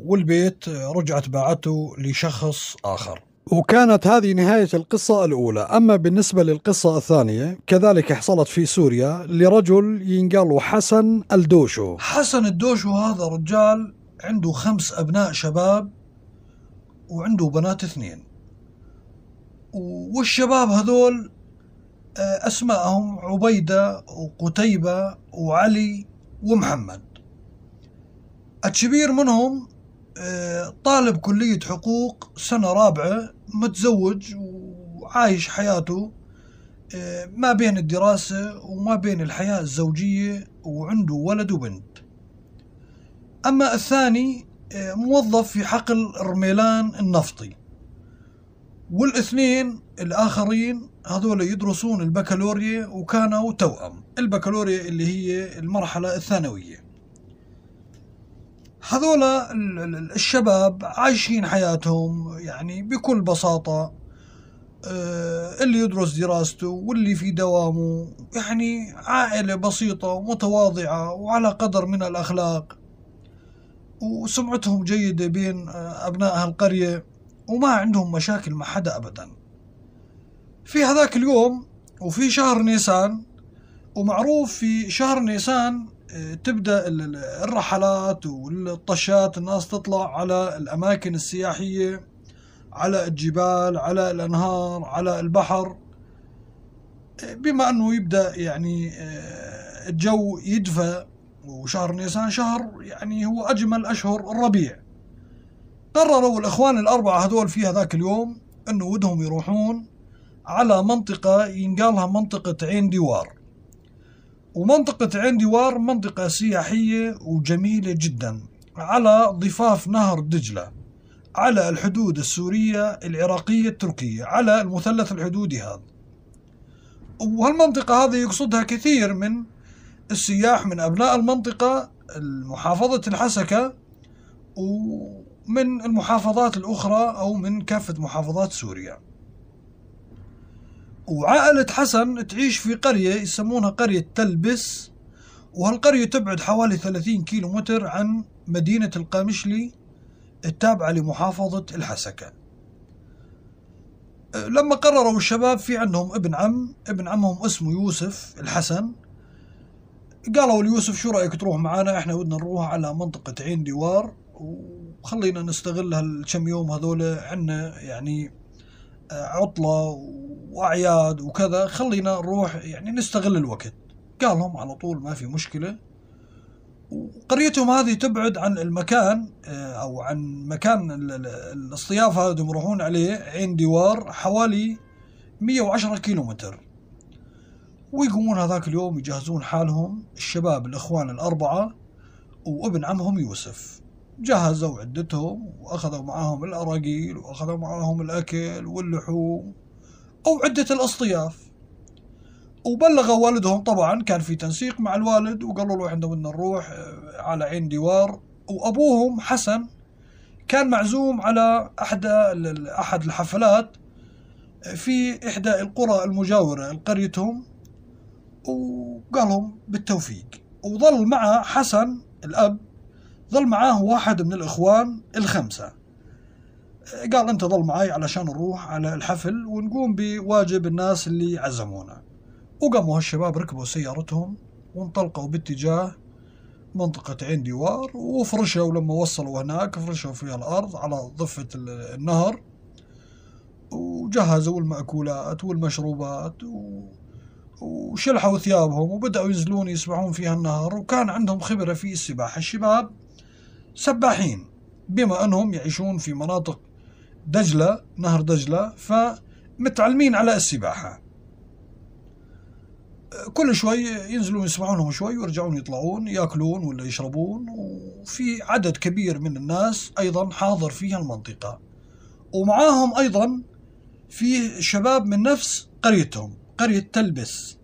والبيت آه، رجعت باعته لشخص آخر وكانت هذه نهاية القصة الأولى أما بالنسبة للقصة الثانية كذلك حصلت في سوريا لرجل ينقال حسن الدوشو حسن الدوشو هذا رجال عنده خمس أبناء شباب وعنده بنات اثنين والشباب هذول آه، أسماءهم عبيدة وقتيبة وعلي ومحمد الكبير منهم آه، طالب كلية حقوق سنة رابعة متزوج وعايش حياته آه، ما بين الدراسة وما بين الحياة الزوجية وعنده ولد وبنت أما الثاني آه، موظف في حقل رميلان النفطي والاثنين الآخرين هذول يدرسون البكالوريا وكانوا توأم البكالوريا اللي هي المرحلة الثانوية هذول الشباب عايشين حياتهم يعني بكل بساطة آه، اللي يدرس دراسته واللي في دوامه يعني عائلة بسيطة ومتواضعة وعلى قدر من الأخلاق وسمعتهم جيدة بين آه، أبناء هالقرية وما عندهم مشاكل مع حدا أبدا في هذاك اليوم وفي شهر نيسان ومعروف في شهر نيسان تبدا الرحلات والطشات الناس تطلع على الاماكن السياحيه على الجبال على الانهار على البحر بما انه يبدا يعني آه، الجو يدفى وشهر نيسان شهر يعني هو اجمل اشهر الربيع قرروا الاخوان الاربعه هذول في هذاك اليوم انه ودهم يروحون على منطقه ينقالها منطقه عين ديوار ومنطقة عين دوار منطقة سياحية وجميلة جدا على ضفاف نهر دجلة على الحدود السورية العراقية التركية على المثلث الحدودي هذا وهالمنطقة هذه يقصدها كثير من السياح من أبناء المنطقة محافظة الحسكة ومن المحافظات الأخرى أو من كافة محافظات سوريا وعائلة حسن تعيش في قرية يسمونها قرية تلبس وهالقرية تبعد حوالي 30 كيلو متر عن مدينة القامشلي التابعة لمحافظة الحسكة أه، لما قرروا الشباب في عندهم ابن عم ابن عمهم اسمه يوسف الحسن قالوا ليوسف شو رأيك تروح معنا احنا ودنا نروح على منطقة عين دوار وخلينا نستغل هالكم يوم هذول عنا يعني عطلة وأعياد وكذا خلينا نروح يعني نستغل الوقت قال لهم على طول ما في مشكلة وقريتهم هذه تبعد عن المكان آه، أو عن مكان الاصطياف هذا يروحون عليه عين دوار حوالي 110 كيلومتر ويقومون هذاك اليوم يجهزون حالهم الشباب الإخوان الأربعة وابن عمهم يوسف جهزوا عدتهم وأخذوا معهم الأراجيل وأخذوا معهم الأكل واللحوم أو عدة الأصطياف وبلغوا والدهم طبعا كان في تنسيق مع الوالد وقالوا له احنا بدنا نروح آه، على عين دوار وأبوهم حسن كان معزوم على احدى أحد الحفلات في إحدى القرى المجاورة لقريتهم وقالهم بالتوفيق وظل مع حسن الأب ظل معاه واحد من الإخوان الخمسة قال أنت ظل معي علشان نروح على الحفل ونقوم بواجب الناس اللي عزمونا وقاموا هالشباب ركبوا سيارتهم وانطلقوا باتجاه منطقة عين ديوار وفرشوا لما وصلوا هناك فرشوا فيها الأرض على ضفة النهر وجهزوا المأكولات والمشروبات و... وشلحوا ثيابهم وبدأوا ينزلون يسبحون فيها النهر وكان عندهم خبرة في السباحة الشباب سباحين بما أنهم يعيشون في مناطق دجلة نهر دجلة فمتعلمين على السباحة كل شوي ينزلون يسبحون لهم شوي ويرجعون يطلعون ياكلون ولا يشربون وفي عدد كبير من الناس ايضا حاضر في المنطقه ومعاهم ايضا في شباب من نفس قريتهم قريه تلبس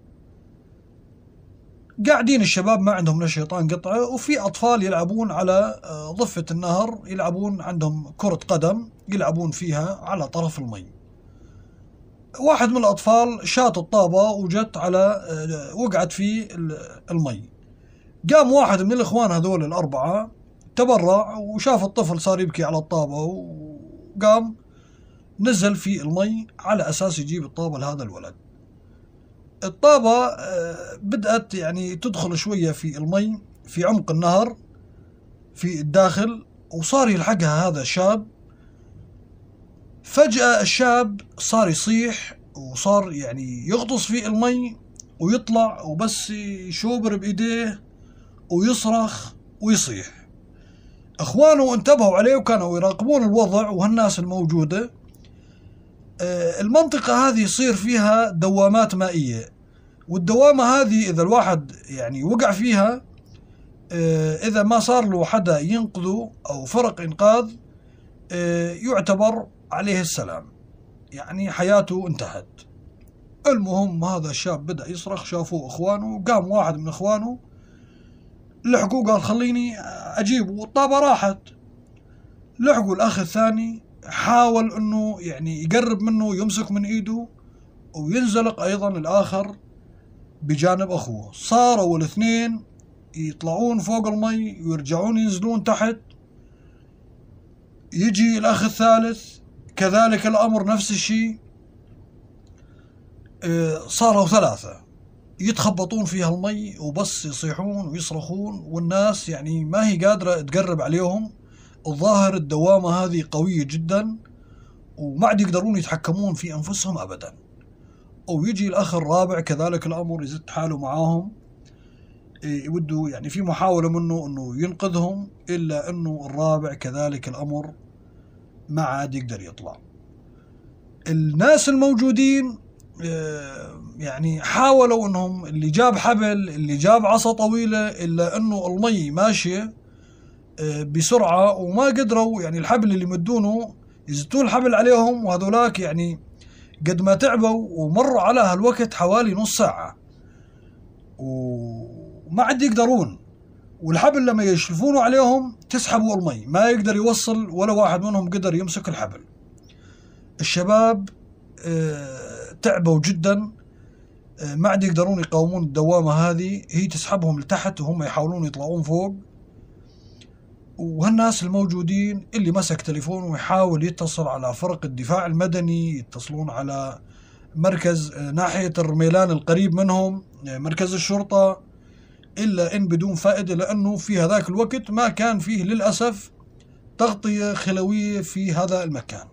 قاعدين الشباب ما عندهم لا شيطان قطعه وفي اطفال يلعبون على آه، ضفه النهر يلعبون عندهم كره قدم يلعبون فيها على طرف المي. واحد من الاطفال شات الطابه وجت على آه، وقعت في المي. قام واحد من الاخوان هذول الاربعه تبرع وشاف الطفل صار يبكي على الطابه وقام نزل في المي على اساس يجيب الطابه لهذا الولد. الطابة آه، بدأت يعني تدخل شوية في المي في عمق النهر في الداخل وصار يلحقها هذا الشاب فجأة الشاب صار يصيح وصار يعني يغطس في المي ويطلع وبس يشوبر بإيديه ويصرخ ويصيح اخوانه انتبهوا عليه وكانوا يراقبون الوضع وهالناس الموجودة آه، المنطقة هذه يصير فيها دوامات مائية والدوامة هذه إذا الواحد يعني وقع فيها آه، إذا ما صار له حدا ينقذه أو فرق إنقاذ آه، يعتبر عليه السلام يعني حياته انتهت المهم هذا الشاب بدأ يصرخ شافوه إخوانه قام واحد من إخوانه لحقوه قال خليني أجيبه والطابة راحت لحقوا الأخ الثاني حاول انه يعني يقرب منه يمسك من ايده وينزلق ايضا الاخر بجانب اخوه صاروا الاثنين يطلعون فوق المي ويرجعون ينزلون تحت يجي الاخ الثالث كذلك الامر نفس الشيء آه، صاروا ثلاثة يتخبطون فيها المي وبس يصيحون ويصرخون والناس يعني ما هي قادرة تقرب عليهم الظاهر الدوامة هذه قوية جدا وما عاد يقدرون يتحكمون في أنفسهم أبدا أو يجي الأخ الرابع كذلك الأمر يزت حاله معاهم إيه، يودوا يعني في محاولة منه أنه ينقذهم إلا أنه الرابع كذلك الأمر ما عاد يقدر يطلع الناس الموجودين إيه، يعني حاولوا انهم اللي جاب حبل اللي جاب عصا طويله الا انه المي ماشيه بسرعه وما قدروا يعني الحبل اللي مدونه يزتوا الحبل عليهم وهذولاك يعني قد ما تعبوا ومروا على هالوقت حوالي نص ساعه وما عاد يقدرون والحبل لما يشلفونه عليهم تسحبوا المي ما يقدر يوصل ولا واحد منهم قدر يمسك الحبل الشباب آه، تعبوا جدا آه، ما عاد يقدرون يقاومون الدوامة هذه هي تسحبهم لتحت وهم يحاولون يطلعون فوق وهالناس الموجودين اللي مسك تليفون ويحاول يتصل على فرق الدفاع المدني يتصلون على مركز آه، ناحية الرميلان القريب منهم آه، مركز الشرطة إلا إن بدون فائدة لأنه في هذاك الوقت ما كان فيه للأسف تغطية خلوية في هذا المكان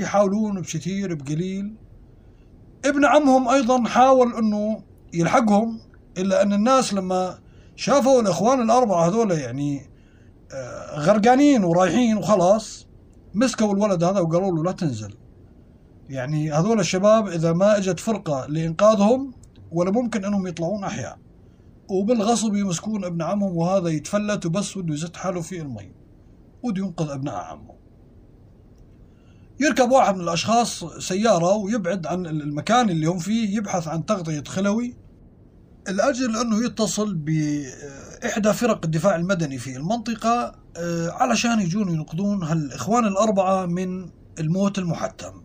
يحاولون بشتير بقليل ابن عمهم أيضا حاول أنه يلحقهم إلا أن الناس لما شافوا الإخوان الأربعة هذول يعني غرقانين ورايحين وخلاص مسكوا الولد هذا وقالوا له لا تنزل يعني هذول الشباب اذا ما اجت فرقه لانقاذهم ولا ممكن انهم يطلعون احياء وبالغصب يمسكون ابن عمهم وهذا يتفلت وبس وده يزت حاله في المي وده ينقذ ابناء عمه يركب واحد من الاشخاص سياره ويبعد عن المكان اللي هم فيه يبحث عن تغطيه خلوي لاجل انه يتصل ب إحدى فرق الدفاع المدني في المنطقة آه، علشان يجون ينقذون هالإخوان الأربعة من الموت المحتم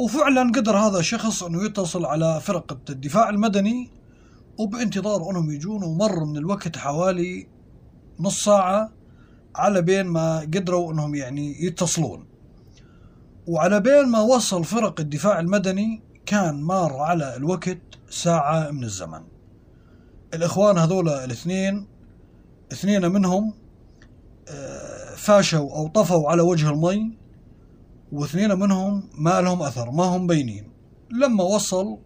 وفعلا قدر هذا الشخص أنه يتصل على فرقة الدفاع المدني وبانتظار أنهم يجون ومر من الوقت حوالي نص ساعة على بين ما قدروا أنهم يعني يتصلون وعلى بين ما وصل فرق الدفاع المدني كان مار على الوقت ساعة من الزمن الإخوان هذول الاثنين اثنين منهم آه، فاشوا أو طفوا على وجه المي واثنين منهم ما لهم أثر ما هم بينين لما وصل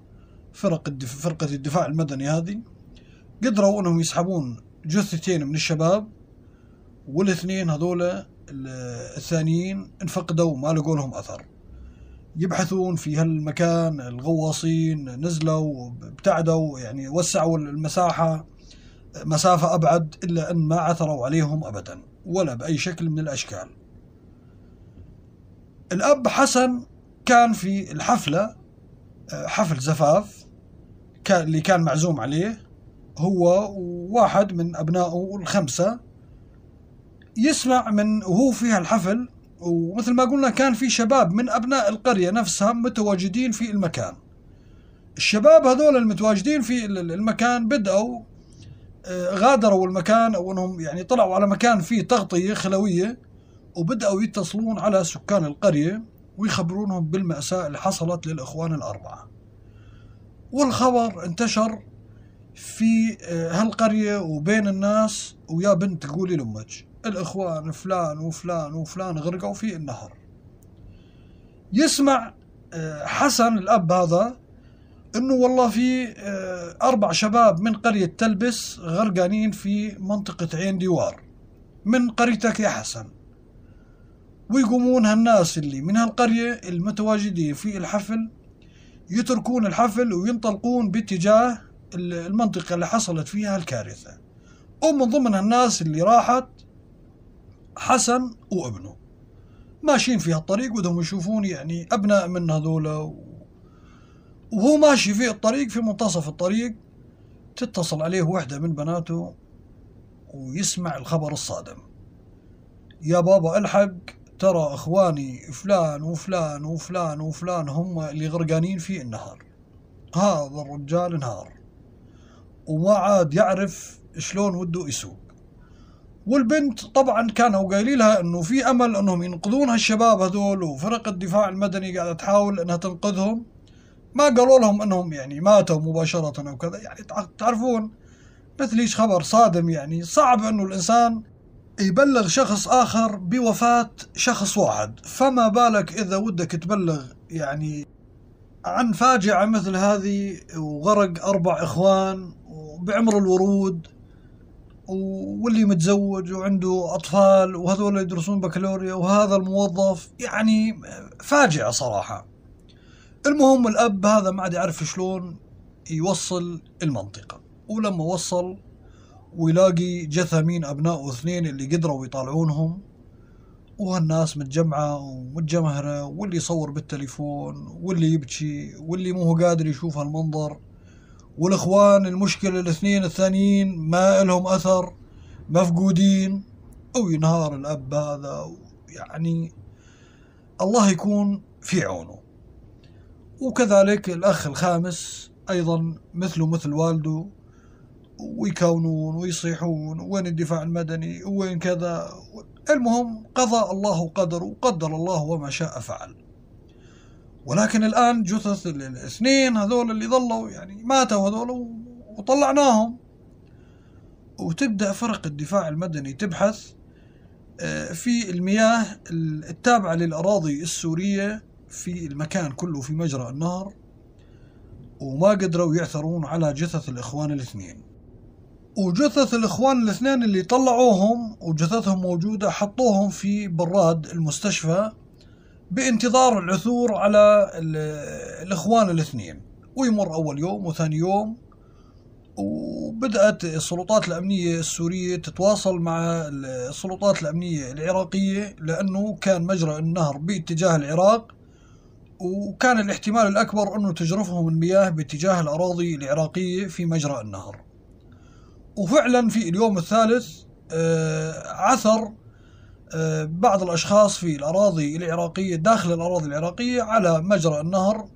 فرق الدف... فرقة الدفاع المدني هذه قدروا أنهم يسحبون جثتين من الشباب والاثنين هذول الثانيين انفقدوا ما لقوا لهم أثر يبحثون في هالمكان الغواصين نزلوا ابتعدوا يعني وسعوا المساحة مسافة أبعد إلا أن ما عثروا عليهم أبدا ولا بأي شكل من الأشكال الأب حسن كان في الحفلة حفل زفاف اللي كان معزوم عليه هو وواحد من أبنائه الخمسة يسمع من وهو في الحفل ومثل ما قلنا كان في شباب من أبناء القرية نفسها متواجدين في المكان الشباب هذول المتواجدين في المكان بدأوا غادروا المكان او انهم يعني طلعوا على مكان فيه تغطيه خلويه وبداوا يتصلون على سكان القريه ويخبرونهم بالمأساة اللي حصلت للإخوان الأربعة والخبر انتشر في آه، هالقرية وبين الناس ويا بنت قولي لأمك الإخوان فلان وفلان وفلان غرقوا في النهر يسمع آه، حسن الأب هذا انه والله في آه، اربع شباب من قريه تلبس غرقانين في منطقه عين ديوار من قريتك يا حسن ويقومون هالناس اللي من هالقريه المتواجدين في الحفل يتركون الحفل وينطلقون باتجاه المنطقه اللي حصلت فيها الكارثه ومن ضمن الناس اللي راحت حسن وابنه ماشيين في هالطريق ودهم يشوفون يعني ابناء من هذولا وهو ماشي في الطريق في منتصف الطريق تتصل عليه واحدة من بناته ويسمع الخبر الصادم يا بابا الحق ترى اخواني فلان وفلان وفلان وفلان هم اللي غرقانين في النهر هذا الرجال انهار وما عاد يعرف شلون وده يسوق والبنت طبعا كانوا قايلين لها انه في امل انهم ينقذون هالشباب هذول وفرق الدفاع المدني قاعده تحاول انها تنقذهم ما قالوا لهم انهم يعني ماتوا مباشره او كذا يعني تعرفون مثل خبر صادم يعني صعب انه الانسان يبلغ شخص آخر بوفاة شخص واحد فما بالك إذا ودك تبلغ يعني عن فاجعة مثل هذه وغرق أربع إخوان وبعمر الورود واللي متزوج وعنده أطفال وهذول يدرسون بكالوريا وهذا الموظف يعني فاجعة صراحة المهم الاب هذا ما عاد يعرف شلون يوصل المنطقه ولما وصل ويلاقي جثمين أبناء اثنين اللي قدروا يطالعونهم وهالناس متجمعة ومتجمهرة واللي يصور بالتليفون واللي يبكي واللي مو قادر يشوف هالمنظر والاخوان المشكلة الاثنين الثانيين ما لهم اثر مفقودين او ينهار الاب هذا يعني الله يكون في عونه وكذلك الأخ الخامس أيضا مثله مثل والده ويكونون ويصيحون وين الدفاع المدني وين كذا المهم قضى الله قدر وقدر الله وما شاء فعل ولكن الآن جثث الاثنين هذول اللي ظلوا يعني ماتوا هذول وطلعناهم وتبدأ فرق الدفاع المدني تبحث آه، في المياه التابعة للأراضي السورية في المكان كله في مجرى النهر وما قدروا يعثرون على جثث الإخوان الاثنين وجثث الإخوان الاثنين اللي طلعوهم وجثثهم موجودة حطوهم في براد المستشفى بانتظار العثور على الإخوان الاثنين ويمر أول يوم وثاني يوم وبدأت السلطات الأمنية السورية تتواصل مع السلطات الأمنية العراقية لأنه كان مجرى النهر باتجاه العراق وكان الاحتمال الأكبر أنه تجرفهم المياه باتجاه الأراضي العراقية في مجرى النهر وفعلا في اليوم الثالث آه، عثر آه، بعض الأشخاص في الأراضي العراقية داخل الأراضي العراقية على مجرى النهر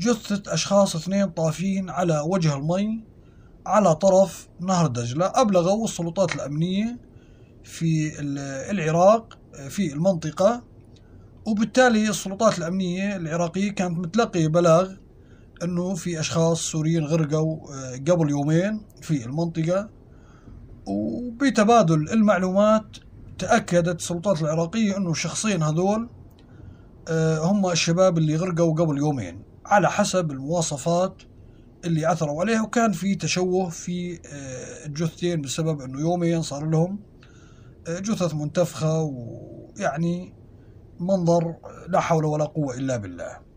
جثة أشخاص اثنين طافين على وجه المي على طرف نهر دجلة أبلغوا السلطات الأمنية في العراق آه، في المنطقة وبالتالي السلطات الأمنية العراقية كانت متلقية بلاغ أنه في أشخاص سوريين غرقوا آه، قبل يومين في المنطقة وبتبادل المعلومات تأكدت السلطات العراقية أنه الشخصين هذول آه، هم الشباب اللي غرقوا قبل يومين على حسب المواصفات اللي عثروا عليها وكان في تشوه في آه، الجثتين بسبب أنه يومين صار لهم جثث منتفخة ويعني منظر لا حول ولا قوة إلا بالله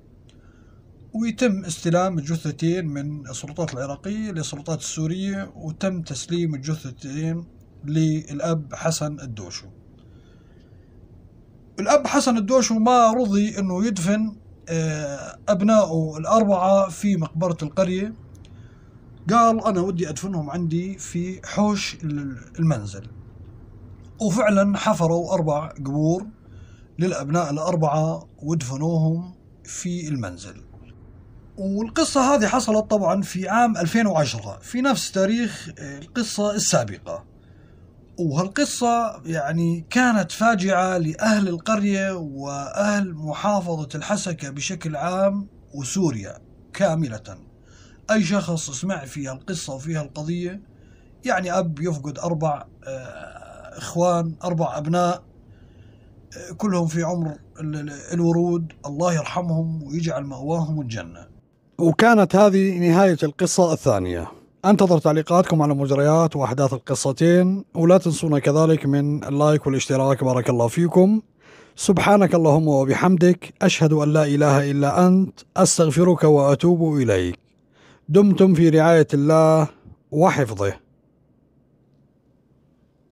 ويتم استلام الجثتين من السلطات العراقية للسلطات السورية وتم تسليم الجثتين للأب حسن الدوشو الأب حسن الدوشو ما رضي أنه يدفن آه، أبنائه الأربعة في مقبرة القرية قال أنا ودي أدفنهم عندي في حوش المنزل وفعلا حفروا أربع قبور للأبناء الأربعة ودفنوهم في المنزل والقصة هذه حصلت طبعا في عام 2010 في نفس تاريخ آه، القصة السابقة وهالقصة يعني كانت فاجعة لأهل القرية وأهل محافظة الحسكة بشكل عام وسوريا كاملة أي شخص سمع فيها القصة وفيها القضية يعني أب يفقد أربع آه، إخوان أربع أبناء كلهم في عمر الورود الله يرحمهم ويجعل مأواهم الجنة وكانت هذه نهاية القصة الثانية انتظر تعليقاتكم على مجريات واحداث القصتين ولا تنسونا كذلك من اللايك والاشتراك بارك الله فيكم سبحانك اللهم وبحمدك اشهد ان لا اله الا انت استغفرك واتوب اليك دمتم في رعايه الله وحفظه